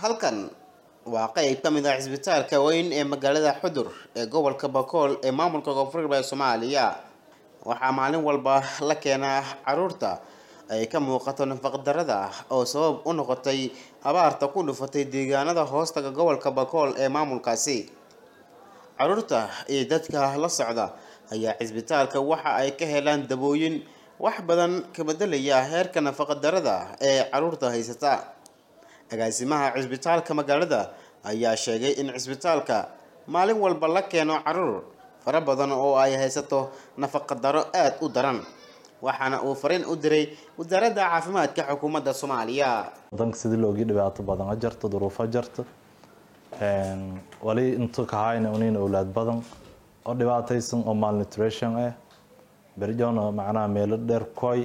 halkan waa qeyb ka mid ah cisbitaalka weyn ee magaalada xudur ee gobolka bakool ee maamulka koonfur koonfurgalbeed soomaaliya waxaa maalin walba la keenaa caruurta ay ka muuqato nafaqdarada oo sabab u noqotay abaarta ku dhufatay deegaanada hoostaga gobolka bakool ee maamulkaasi caruurta iyo dadka la socda ayaa cisbitaalka waxa ay ka helaan dabooyin wax badan ka bedelaya heerka nafaqadarada ee caruurta haysata agaasimaha cisbitaalka magaalada ayaa sheegay in cisbitaalka maalin walba la keeno caruur fara badan oo ay haysato nafaqadaro aada u daran waxaana uu farin u diray wasaaradda caafimaadka xukuumadda soomaaliya wadanka sidii loogii dhibaato badan a jarto duruufo jarto wali intu kahayna uniin owlaad badan oo dhibaataysan oo malnutrition ah eh, berjona macnaha meelo dheer koy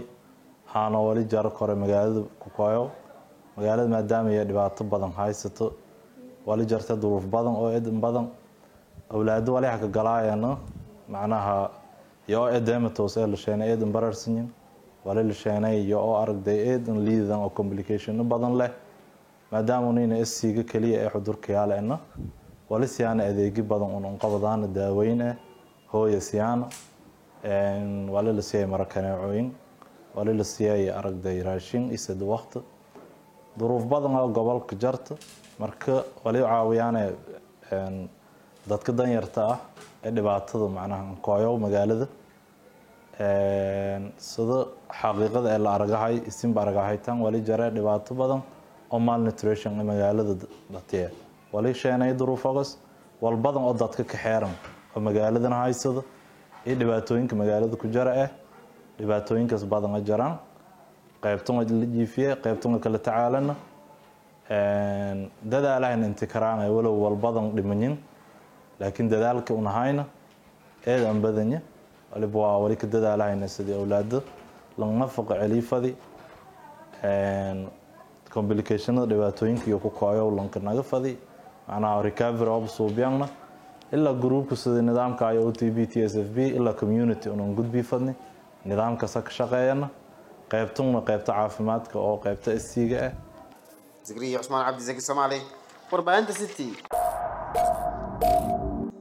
haana wali jaro kore magaalada ku koyo magaalada maadaama iyo dhibaato badan haysato wali jarta duruuf badan oo edan badan awlaado wali hakagalaayana macnaha iyo oo edeematoos ee la sheenay bararsanyin wali la iyo oo aragday eedan liidan oo complicationno badan leh maadaama unayna isiiga keliya ee cudurkayaalena wali siyaana adeegi badan un daaweyn ah hooya siyaana wali la siiyay mara wali la siiyay aragday raashin isad waqti duruuf badan oo gobolka jarta marka walay caawiyaane dadka danyarta ah ee dhibaatada macnaha kooyo magaalada sida xaqiiqada ee la aragahay isinba aragahaytan wali jare dhibaato badan oo malnutrition ee magaalada dhatiye wali sheenay duruufagas wal badan oo dadka ka xeeran oo magaaladan haysada iyo dhibaatooyinka magaalada ku jara eh dhibaatooyinkaas badan a jaraan qaybtan waa la jiifiye qaybtan kala tacaalana dadaalahan intikaraanay walow walbadan dhimanin laakiin dadaalka un ahayna badanya waliba waa wali dadaalahayna sidii awlaada lanafaqa celiifadi complicationada dhibaatooyinka iyo ku kooyo lanka naga fadi macnaha recovery of suubyaanna ilaa gruubka sida nidaamka i o t b t s f b ilaa community unan gudbii fadni nidaamkasa ka shaqeeyana qaybtuna qaybta caafimaadka oo qaybta isiiga ah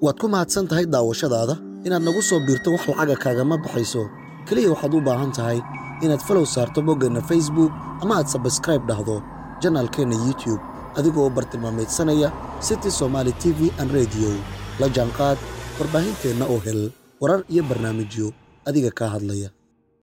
waad ku mahadsan tahay daawashadaada inaad nagu soo biirto wax lacaga kaagama baxayso keliya waxaad u baahan tahay inaad falow saarto boggeenna facebook ama aad sabskraib dhahdo janaalkeenna youtube adigoo bartilmaamaydsanaya city somaali t v an rediyo la jaanqaad warbaahinteenna oo hel warar iyo barnaamijyo adiga kaa hadlaya